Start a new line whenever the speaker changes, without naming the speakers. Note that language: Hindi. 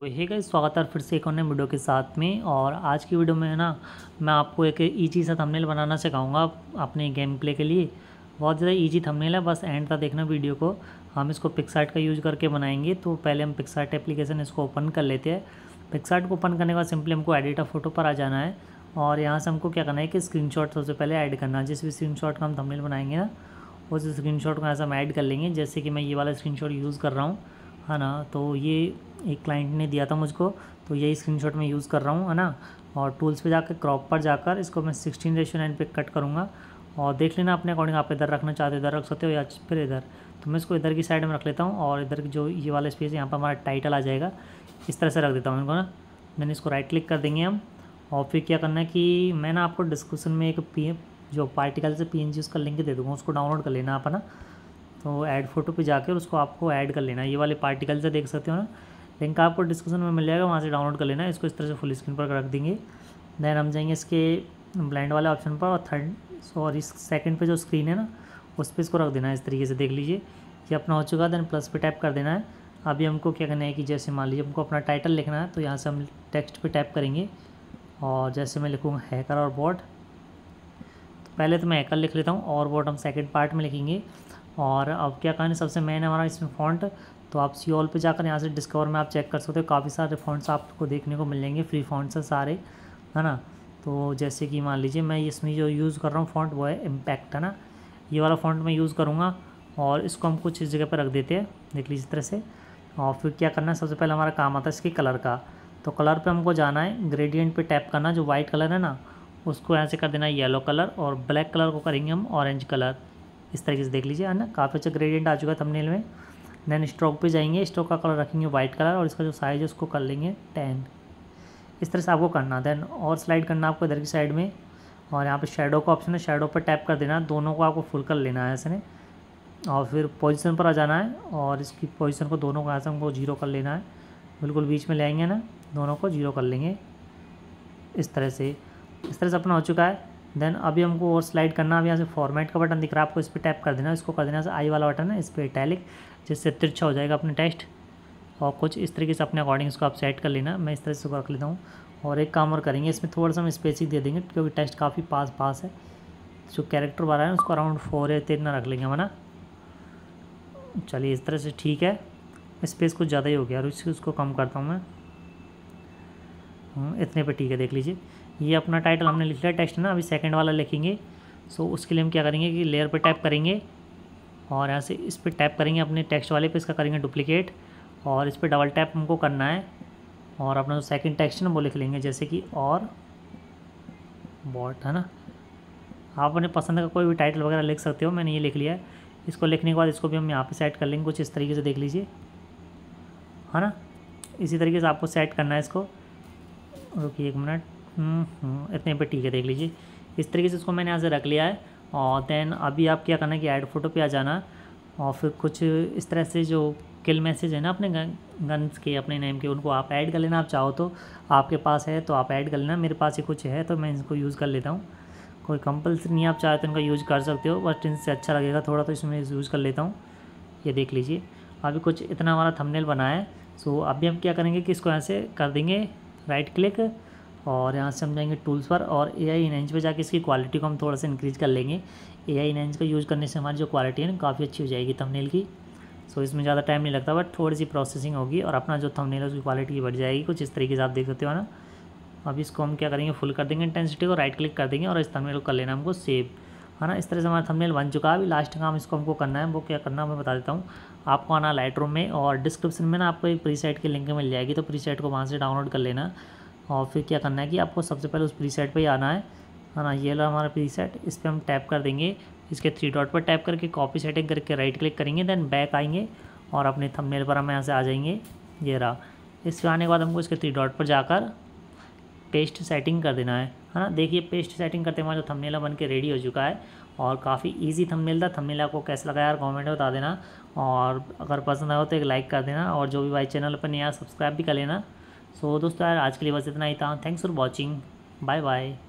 तो हे का स्वागत है फिर से एक नए वीडियो के साथ में और आज की वीडियो में है ना मैं आपको एक ईजी सा थंबनेल बनाना सिखाऊंगा अपने गेम प्ले के लिए बहुत ज़्यादा ईजी थंबनेल है बस एंड तक देखना वीडियो को हम इसको पिक्सार्ट का यूज़ करके बनाएंगे तो पहले हम पिक्सार्ट एप्लीकेशन इसको ओपन कर लेते हैं पिक्सार्ट को ओपन करने के बाद सिंपली हमको एडिट ऑफ फोटो पर आ जाना है और यहाँ से हमको क्या करना है कि स्क्रीन सबसे पहले ऐड करना है जिस भी स्क्रीन का हम थंबनेल बनाएंगे ना उस स्क्रीन को यहाँ से हम ऐड कर लेंगे जैसे कि मैं ये वाला स्क्रीन यूज़ कर रहा हूँ है ना तो ये एक क्लाइंट ने दिया था मुझको तो यही स्क्रीनशॉट मैं यूज़ कर रहा हूँ है ना और टूल्स पे जाकर क्रॉप पर जाकर इसको मैं सिक्सटीन रेशो नाइन पे कट करूँगा और देख लेना अपने अकॉर्डिंग आप इधर रखना चाहते हो इधर रख सकते हो या फिर इधर तो मैं इसको इधर की साइड में रख लेता हूँ और इधर जो ये वाला स्पेस यहाँ पर हमारा टाइटल आ जाएगा इस तरह से रख देता हूँ इनको ना मैंने इसको राइट क्लिक कर देंगे हम और फिर क्या करना है कि मैं ना आपको डिस्क्रिप्शन में एक पी जो पार्टिकल से पी एन उसका लिंक दे दूँगा उसको डाउनलोड कर लेना आप है ना तो ऐड फोटो पे जाकर उसको आपको ऐड कर लेना ये वाले पार्टिकल से देख सकते हो ना लिंक आपको डिस्क्रिप्शन में मिल जाएगा वहाँ से डाउनलोड कर लेना इसको इस तरह से फुल स्क्रीन पर रख देंगे देन हम जाएंगे इसके ब्लाइंड वाले ऑप्शन पर और थर्ड सॉरी सेकंड पे जो स्क्रीन है ना उस पर इसको रख देना है इस तरीके से देख लीजिए ये अपना हो चुका देन प्लस पे टाइप कर देना है अभी हमको क्या करना है कि जैसे मान लीजिए हमको अपना टाइटल लिखना है तो यहाँ से हम टेक्स्ट पे टाइप करेंगे और जैसे मैं लिखूँगा हैकर और बॉट तो पहले तो मैं हैकर लिख लेता हूँ और बॉट हम सेकेंड पार्ट में लिखेंगे और अब क्या कहना सबसे मेन हमारा इसमें फॉन्ट तो आप सी ऑल पर जाकर यहाँ से डिस्कवर में आप चेक कर सकते हो काफ़ी सारे फॉन्ट्स आपको देखने को मिलेंगे फ्री फॉन्ट्स हैं सारे है ना तो जैसे कि मान लीजिए मैं इसमें जो यूज़ कर रहा हूँ फॉन्ट वो है इम्पैक्ट है ना ये वाला फॉन्ट मैं यूज़ करूँगा और इसको हम कुछ इस जगह पर रख देते हैं देख लीजिए इस तरह से और फिर क्या करना है सबसे पहले हमारा काम आता है इसके कलर का तो कलर पे हमको जाना है ग्रेडियंट पे टैप करना जो वाइट कलर है ना उसको यहाँ से कर देना है येलो कलर और ब्लैक कलर को करेंगे हम ऑरेंज कलर इस तरीके से देख लीजिए है ना काफ़ी अच्छा ग्रेडियंट आ चुका है थंबनेल में देन स्ट्रोक पे जाएंगे स्ट्रोक का कलर रखेंगे वाइट कलर और इसका जो साइज़ है उसको कर लेंगे टेन इस तरह से आपको करना देन और स्लाइड करना आपको इधर की साइड में और यहाँ पे शेडो का ऑप्शन है शेडो पर टैप कर देना दोनों को आपको फुल कर लेना है ऐसे और फिर पोजिशन पर आ जाना है और इसकी पोजिशन को दोनों को ऐसे हमको जीरो कर लेना है बिल्कुल बीच में लेंगे ना दोनों को जीरो कर लेंगे इस तरह से इस तरह से अपना हो चुका है देन अभी हमको और स्लाइड करना अब यहाँ से फॉर्मेट का बटन दिख रहा है आपको इस पर टैप कर देना इसको कर देना से आई वाला बटन है इस पर इटैलिक जिससे तिरछा हो जाएगा अपने टेस्ट और कुछ इस तरीके से अपने अकॉर्डिंग इसको आप सेट कर लेना मैं इस तरह से रख लेता हूँ और एक काम और करेंगे इसमें थोड़ा सा हम स्पेसिंग दे देंगे क्योंकि टेस्ट काफ़ी पास पास है जो कैरेक्टर वाला है उसको अराउंड फोर या तीन रख लेंगे हमारा चलिए इस तरह से ठीक है स्पेस कुछ ज़्यादा ही हो गया और इसको कम करता हूँ मैं हम्म, इतने पर ठीक है देख लीजिए ये अपना टाइटल हमने लिख लिया टेक्स्ट ना अभी सेकंड वाला लिखेंगे सो so, उसके लिए हम क्या करेंगे कि लेयर पे टैप करेंगे और यहाँ से इस पर टैप करेंगे अपने टेक्स्ट वाले पे इसका करेंगे डुप्लीकेट और इस पर डबल टैप हमको करना है और अपना जो सेकेंड टेक्स्ट ना वो लिख लेंगे जैसे कि और बॉट है ना आप अपने पसंद का कोई भी टाइटल वगैरह लिख सकते हो मैंने ये लिख लिया है इसको लिखने के बाद इसको भी हम यहाँ पर सेट कर लेंगे कुछ इस तरीके से देख लीजिए है ना इसी तरीके से आपको सेट करना है इसको रुकिए एक मिनट हम्म, हम्म, इतने पर ठीक है देख लीजिए इस तरीके से इसको मैंने यहाँ से रख लिया है और देन अभी आप क्या करना है कि ऐड फ़ोटो पे आ जाना और फिर कुछ इस तरह से जो किल मैसेज है ना अपने गन्स के अपने नेम के उनको आप ऐड कर लेना आप चाहो तो आपके पास है तो आप ऐड कर लेना मेरे पास ही कुछ है तो मैं इनको यूज़ कर लेता हूँ कोई कंपलसरी नहीं आप चाहे तो इनका यूज़ कर सकते हो बट इनसे अच्छा लगेगा थोड़ा तो इसमें यूज़ कर लेता हूँ ये देख लीजिए अभी कुछ इतना हमारा थंबनेल बना है सो अभी हम क्या करेंगे कि इसको यहाँ से कर देंगे राइट क्लिक और यहाँ से हम जाएंगे टूल्स पर और ए आई इनहेंज पर जाकर इसकी क्वालिटी को हम थोड़ा सा इंक्रीज कर लेंगे ए आई इनहेंज का यूज़ करने से हमारी जो क्वालिटी है ना काफ़ी अच्छी हो जाएगी थंबनेल की सो इसमें ज़्यादा टाइम नहीं लगता बट थोड़ी सी प्रोसेसिंग होगी और अपना जो थंबनेल है उसकी क्वालिटी बढ़ जाएगी कुछ इस तरीके से आप देख सकते हो ना अब इसको हम क्या करेंगे फुल कर देंगे इंटेंसिटी को राइट क्लिक कर देंगे और इस थंबनेल को कर लेना हमको सेव है ना इस तरह से हमारा थंबनेल बन चुका है अभी लास्ट काम इसको हमको करना है वो क्या करना है मैं बता देता हूँ आपको आना लाइट में और डिस्क्रिप्शन में ना आपको एक प्रीसेट की लिंक मिल जाएगी तो प्रीसेट को वहाँ से डाउनलोड कर लेना और फिर क्या करना है कि आपको सबसे पहले उस प्रीसेट पे ही आना है है ना ये लो हमारा प्रीसेट इस पर हम टैप कर देंगे इसके थ्री डॉट पर टैप करके कॉपी सेटिंग करके राइट क्लिक करेंगे देन बैक आएंगे और अपने थंबनेल पर हम यहाँ से आ जाएंगे ये रहा इस पर आने के बाद हमको इसके थ्री डॉट पर जाकर पेस्ट सेटिंग कर देना है है ना देखिए पेस्ट सेटिंग करते हुए जो थंबनेला बन के रेडी हो चुका है और काफ़ी इजी थंबनेल था थंबनेल आपको कैसा लगा यार कमेंट में बता देना और अगर पसंद आए तो एक लाइक कर देना और जो भी भाई चैनल पर नया सब्सक्राइब भी कर लेना सो दोस्तों यार आज के लिए बस इतना ही था thanks for watching bye bye